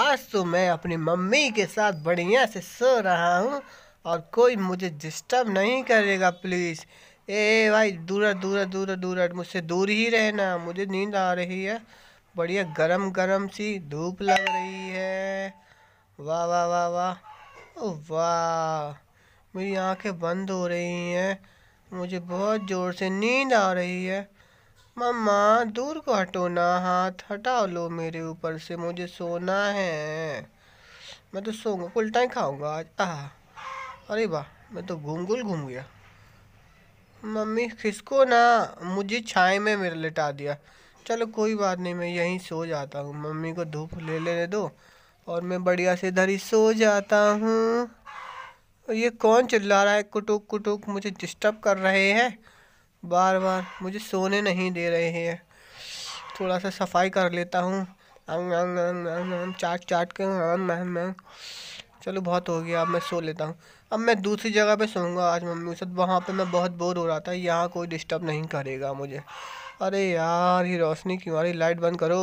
आज तो मैं अपनी मम्मी के साथ बढ़िया से सो रहा हूँ और कोई मुझे डिस्टर्ब नहीं करेगा प्लीज़ ए भाई दूर दूर दूर दूर मुझसे दूर ही रहना मुझे नींद आ रही है बढ़िया गरम गरम सी धूप लग रही है वाह वाह वाह वाह वाह मेरी आंखें बंद हो रही हैं मुझे बहुत ज़ोर से नींद आ रही है मम्मा दूर को हटो ना हाथ हटाओ लो मेरे ऊपर से मुझे सोना है मैं तो सोऊंगा उल्टा खाऊंगा आज आह अरे वाह मैं तो घूम गुल घूम गया मम्मी खिसको ना मुझे छाए में मेरे लेटा दिया चलो कोई बात नहीं मैं यहीं सो जाता हूँ मम्मी को धूप ले लेने दो और मैं बढ़िया से इधर ही सो जाता हूँ ये कौन चिल्ला रहा है कुटुक कुटुक मुझे डिस्टर्ब कर रहे हैं बार बार मुझे सोने नहीं दे रहे हैं थोड़ा सा सफाई कर लेता हूँ चाट चाट के चलो बहुत हो गया अब मैं सो लेता हूँ अब मैं दूसरी जगह पे सोऊंगा आज मम्मी के साथ वहाँ पे मैं बहुत बोर हो रहा था यहाँ कोई डिस्टर्ब नहीं करेगा मुझे अरे यार ये रोशनी क्यों आ रही लाइट बंद करो